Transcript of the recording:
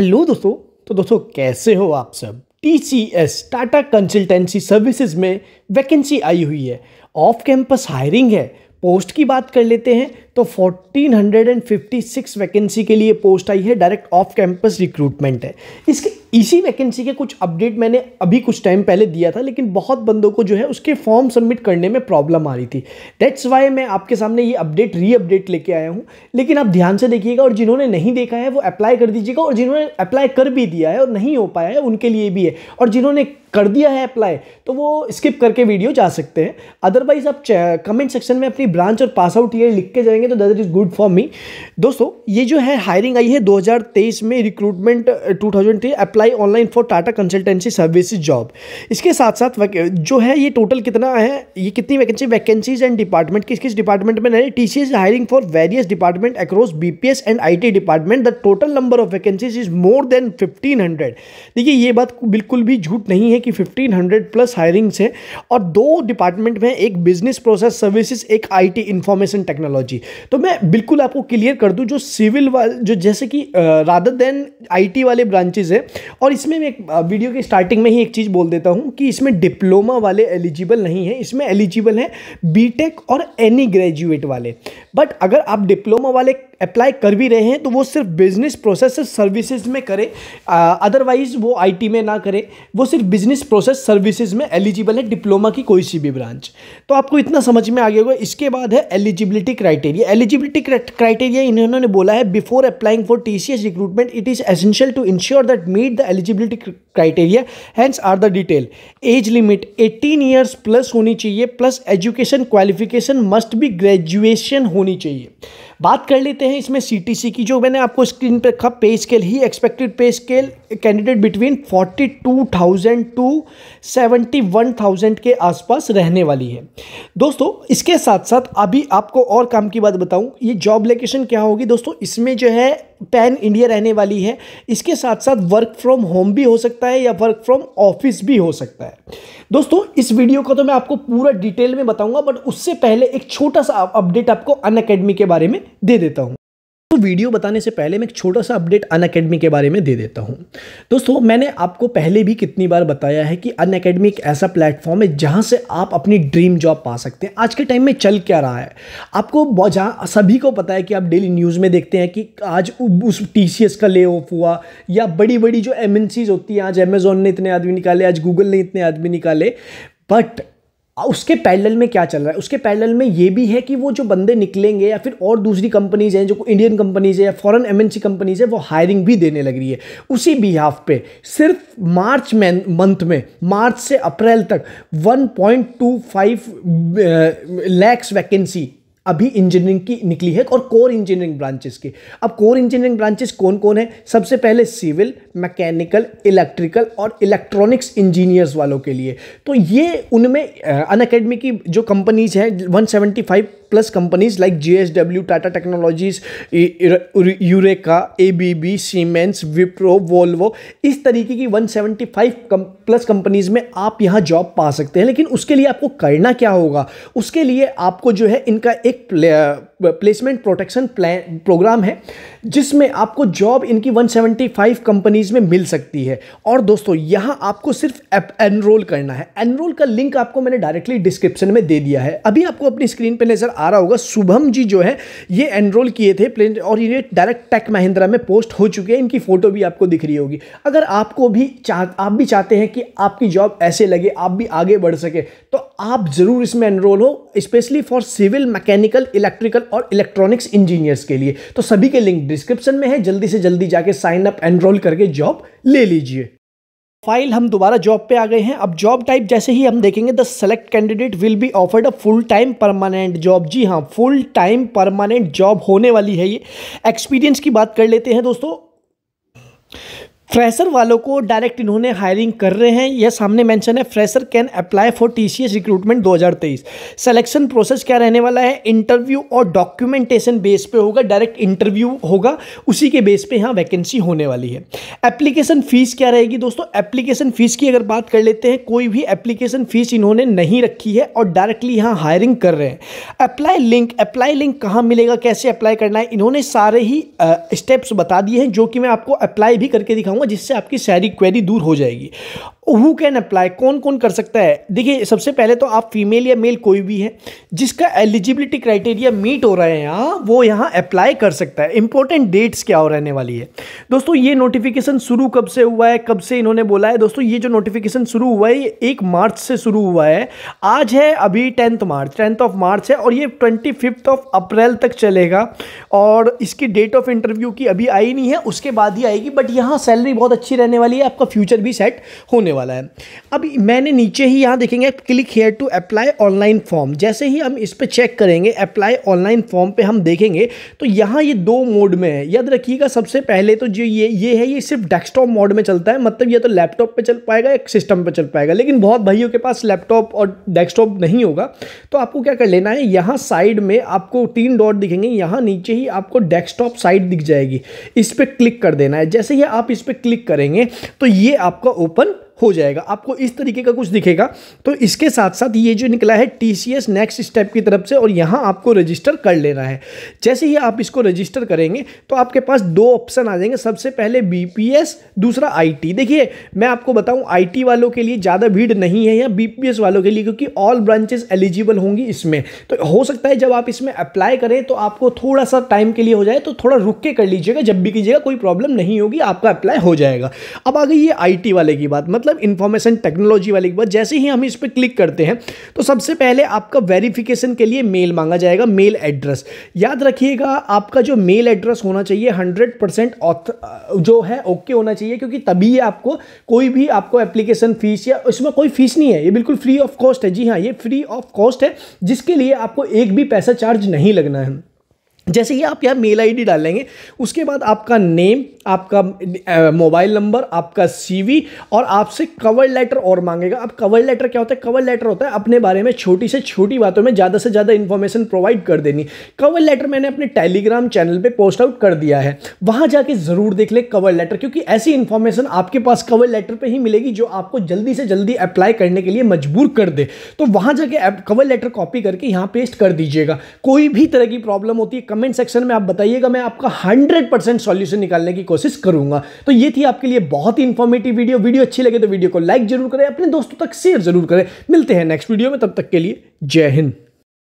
hello दोस्तों तो दोस्तों कैसे हो आप सब T C S Tata consultancy services में वैकेंसी आई हुई है ऑफ कैंपस हायरिंग है पोस्ट की बात कर लेते हैं तो 1456 वैकेंसी के लिए पोस्ट आई है डायरेक्ट ऑफ कैंपस रिक्रूटमेंट है इसके इसी वैकेंसी के कुछ अपडेट मैंने अभी कुछ टाइम पहले दिया था लेकिन बहुत बंदों को जो है उसके फॉर्म सबमिट करने में प्रॉब्लम आ रही थी दैट्स वाई मैं आपके सामने ये अपडेट री अपडेट लेके आया हूँ लेकिन आप ध्यान से देखिएगा और जिन्होंने नहीं देखा है वो अप्लाई कर दीजिएगा और जिन्होंने अप्लाई कर भी दिया है और नहीं हो पाया है उनके लिए भी है और जिन्होंने कर दिया है अप्लाई तो वो स्किप करके वीडियो जा सकते हैं अदरवाइज आप कमेंट सेक्शन में अपनी ब्रांच और पास आउट ईयर लिख के जाएंगे तो that is good for me दोस्तों ये जो है हायरिंग आई है 2023 में recruitment 2023 apply online for Tata consultancy services job इसके साथ साथ जो है ये टोटल कितना है ये कितनी वैकेंसी वैकेंसीज एंड डिपार्टमेंट किस किस डिपार्टमेंट में नहीं T hiring for various department across B and I department the total number of vacancies is more than fifteen देखिए ये बात बिल्कुल भी झूठ नहीं है कि 1500 प्लस हायरिंग्स है और दो डिपार्टमेंट में एक बिजनेस प्रोसेस सर्विसेज एक आईटी इंफॉर्मेशन टेक्नोलॉजी तो मैं बिल्कुल आपको क्लियर कर दूं जो सिविल जो जैसे कि रादर देन आईटी वाले ब्रांचेज है और इसमें मैं एक वीडियो की स्टार्टिंग में ही एक चीज़ बोल देता हूँ कि इसमें डिप्लोमा वाले एलिजिबल नहीं है इसमें एलिजिबल है बीटेक और एनी ग्रेजुएट e वाले बट अगर आप डिप्लोमा वाले अप्लाई कर भी रहे हैं तो वो सिर्फ बिजनेस प्रोसेस सर्विसेज में करें अदरवाइज़ वो आईटी में ना करें वो सिर्फ बिजनेस बिजनेस प्रोसेस सर्विसेज में एलिजिबल है डिप्लोमा की कोई सी भी ब्रांच तो आपको इतना समझ में आ गया होगा इसके बाद है एलिजिबिलिटी क्राइटेरिया एलिजिबिलिटी क्राइटेरिया इन्होंने बोला है before applying for T recruitment it is essential to ensure that meet the eligibility criteria hence are the detail age limit 18 years plus होनी चाहिए plus education qualification must be graduation होनी चाहिए बात कर लेते हैं इसमें सीटीसी की जो मैंने आपको स्क्रीन पर रखा पे स्केल ही expected pay scale candidate between 42,000 to 71,000 के आसपास रहने वाली है दोस्तों इसके साथ साथ अभी आपको और काम की बात बताऊं ये जॉब लोकेशन क्या होगी दोस्तों इसमें जो है पैन इंडिया रहने वाली है इसके साथ साथ वर्क फ्रॉम होम भी हो सकता है या वर्क फ्रॉम ऑफिस भी हो सकता है दोस्तों इस वीडियो को तो मैं आपको पूरा डिटेल में बताऊंगा बट उससे पहले एक छोटा सा अपडेट आपको अन अकेडमी के बारे में दे देता हूँ तो वीडियो बताने से पहले मैं एक छोटा सा अपडेट अन अकेडमी के बारे में दे देता हूँ दोस्तों मैंने आपको पहले भी कितनी बार बताया है कि अन अकेडमी एक ऐसा प्लेटफॉर्म है जहाँ से आप अपनी ड्रीम जॉब पा सकते हैं आज के टाइम में चल क्या रहा है आपको जहाँ सभी को पता है कि आप डेली न्यूज़ में देखते हैं कि आज उस टी का ले ऑफ हुआ या बड़ी बड़ी जो एम होती हैं आज अमेजोन ने इतने आदमी निकाले आज गूगल ने इतने आदमी निकाले बट उसके पैरेलल में क्या चल रहा है उसके पैरेलल में ये भी है कि वो जो बंदे निकलेंगे या फिर और दूसरी कंपनीज हैं जो इंडियन कंपनीज है या फॉरेन एमएनसी कंपनीज है वो हायरिंग भी देने लग रही है उसी बिहाफ पे सिर्फ मार्च में मंथ में मार्च से अप्रैल तक 1.25 लैक्स वैकेंसी अभी इंजीनियरिंग की निकली है और कोर इंजीनियरिंग ब्रांचेस की अब कोर इंजीनियरिंग ब्रांचेस कौन कौन है सबसे पहले सिविल मैकेनिकल इलेक्ट्रिकल और इलेक्ट्रॉनिक्स इंजीनियर्स वालों के लिए तो ये उनमें अन अकेडमी की जो कंपनीज हैं 175 S W Tata technologies Eureka A B B cements Wipro Volvo इस तरीके की 175 प्लस कंपनीज में आप यहाँ जॉब पा सकते हैं लेकिन उसके लिए आपको करना क्या होगा उसके लिए आपको जो है इनका एक प्लेसमेंट प्रोटेक्शन प्लान प्रोग्राम है जिसमें आपको जॉब इनकी 175 कंपनीज में मिल सकती है और दोस्तों यहाँ आपको सिर्फ एनरोल करना है एनरोल का लिंक आपको मैंने डायरेक्टली डिस्क्रिप्शन में दे दिया है अभी आपको अपनी स्क्रीन पर नज़र आ रहा होगा शुभम जी जो है ये एनरोल किए थे प्लेन और ये डायरेक्ट टेक महिंद्रा में पोस्ट हो चुके हैं इनकी फ़ोटो भी आपको दिख रही होगी अगर आपको भी चाह आप भी चाहते हैं कि आपकी जॉब ऐसे लगे आप भी आगे बढ़ सके तो आप ज़रूर इसमें एनरोल हो specially for civil mechanical electrical और इलेक्ट्रॉनिक्स इंजीनियर्स के लिए तो सभी के लिंक डिस्क्रिप्शन में है जल्दी से जल्दी जाके साइन अप एनरोल करके जॉब ले लीजिए फाइल हम दोबारा जॉब पे आ गए हैं अब जॉब टाइप जैसे ही हम देखेंगे the select candidate will be offered a full time permanent job जी हाँ फुल टाइम परमानेंट जॉब होने वाली है ये एक्सपीरियंस की बात कर लेते हैं दोस्तों फ्रेशर वालों को डायरेक्ट इन्होंने हायरिंग कर रहे हैं यह सामने मेंशन है fresher can apply for TCS recruitment 2023 selection process क्या रहने वाला है इंटरव्यू और डॉक्यूमेंटेशन बेस पे होगा डायरेक्ट इंटरव्यू होगा उसी के बेस पे यहाँ वैकेंसी होने वाली है एप्लीकेशन फ़ीस क्या रहेगी दोस्तों एप्लीकेशन फ़ीस की अगर बात कर लेते हैं कोई भी एप्लीकेशन फ़ीस इन्होंने नहीं रखी है और डायरेक्टली यहाँ हायरिंग कर रहे हैं अप्लाई लिंक अप्लाई लिंक कहाँ मिलेगा कैसे अप्लाई करना है इन्होंने सारे ही स्टेप्स बता दिए हैं जो कि मैं आपको अप्लाई भी करके दिखाऊँ चाहूँगा जिससे आपकी सारी क्वेरी दूर हो जाएगी हु कैन अप्लाई कौन कौन कर सकता है देखिए सबसे पहले तो आप फीमेल या मेल कोई भी है जिसका एलिजिबिलिटी क्राइटेरिया मीट हो रहा है यहाँ वो यहाँ अप्लाई कर सकता है इंपॉर्टेंट डेट्स क्या हो रहने वाली है दोस्तों ये नोटिफिकेशन शुरू कब से हुआ है कब से इन्होंने बोला है दोस्तों ये जो नोटिफिकेशन शुरू हुआ है ये एक मार्च से शुरू हुआ है आज है अभी tenth March tenth of March है और ये ट्वेंटी फिफ्थ ऑफ अप्रैल तक चलेगा और इसकी डेट ऑफ इंटरव्यू की अभी आई नहीं है उसके बाद ही आएगी बट यहाँ सैलरी बहुत अच्छी रहने वाली है आपका फ्यूचर भी सेट होने वाला है अब मैंने नीचे ही यहाँ देखेंगे click here to apply online form जैसे ही हम इस पर चेक करेंगे अप्लाई ऑनलाइन फॉर्म पे हम देखेंगे तो यहाँ ये दो मोड में है याद रखिएगा सबसे पहले तो जो ये ये है ये सिर्फ डेस्कटॉप मोड में चलता है मतलब ये तो लैपटॉप पर चल पाएगा या सिस्टम पर चल पाएगा लेकिन बहुत भाइयों के पास लैपटॉप और डेस्कटॉप नहीं होगा तो आपको क्या कर लेना है यहाँ साइड में आपको तीन डॉट दिखेंगे यहाँ नीचे ही आपको डेस्कटॉप साइड दिख जाएगी इस पर क्लिक कर देना है जैसे ही आप इस पर क्लिक करेंगे तो ये आपका ओपन हो जाएगा आपको इस तरीके का कुछ दिखेगा तो इसके साथ साथ ये जो निकला है T C S next step की तरफ से और यहाँ आपको रजिस्टर कर लेना है जैसे ही आप इसको रजिस्टर करेंगे तो आपके पास दो ऑप्शन आ जाएंगे सबसे पहले बी पी एस दूसरा आई टी देखिए मैं आपको बताऊँ आई टी वालों के लिए ज़्यादा भीड़ नहीं है या बी पी एस वालों के लिए क्योंकि ऑल ब्रांचेस एलिजिबल होंगी इसमें तो हो सकता है जब आप इसमें अप्लाई करें तो आपको थोड़ा सा टाइम के लिए हो जाए तो थोड़ा रुक के कर लीजिएगा जब भी कीजिएगा कोई प्रॉब्लम नहीं होगी आपका अप्लाई हो जाएगा अब आ गई ये आई वाले की बात मतलब मतलब इन्फॉर्मेशन टेक्नोलॉजी वाले के बाद जैसे ही हम इस पर क्लिक करते हैं तो सबसे पहले आपका वेरिफिकेशन के लिए मेल मांगा जाएगा मेल एड्रेस याद रखिएगा आपका जो मेल एड्रेस होना चाहिए हंड्रेड परसेंट जो है ओके okay होना चाहिए क्योंकि तभी आपको कोई भी आपको एप्लीकेशन फीस या इसमें कोई फीस नहीं है ये बिल्कुल फ्री ऑफ कॉस्ट है जी हाँ ये फ्री ऑफ कॉस्ट है जिसके लिए आपको एक भी पैसा चार्ज नहीं लगना है जैसे ही आप यहाँ मेल आईडी डालेंगे उसके बाद आपका नेम आपका मोबाइल नंबर आपका सीवी और आपसे कवर लेटर और मांगेगा अब कवर लेटर क्या होता है कवर लेटर होता है अपने बारे में छोटी से छोटी बातों में ज़्यादा से ज़्यादा इन्फॉर्मेशन प्रोवाइड कर देनी कवर लेटर मैंने अपने टेलीग्राम चैनल पर पोस्ट आउट कर दिया है वहाँ जाके ज़रूर देख ले कवर लेटर क्योंकि ऐसी इन्फॉर्मेशन आपके पास कवर लेटर पर ही मिलेगी जो आपको जल्दी से जल्दी अप्लाई करने के लिए मजबूर कर दे तो वहाँ जाके कवर लेटर कॉपी करके यहाँ पेस्ट कर दीजिएगा कोई भी तरह की प्रॉब्लम होती है कमेंट सेक्शन में आप बताइएगा मैं आपका 100 परसेंट सॉल्यूशन निकालने की कोशिश करूंगा तो ये थी आपके लिए बहुत ही इन्फॉर्मेटिव वीडियो वीडियो अच्छी लगे तो वीडियो को लाइक जरूर करें अपने दोस्तों तक शेयर जरूर करें मिलते हैं नेक्स्ट वीडियो में तब तक के लिए जय हिंद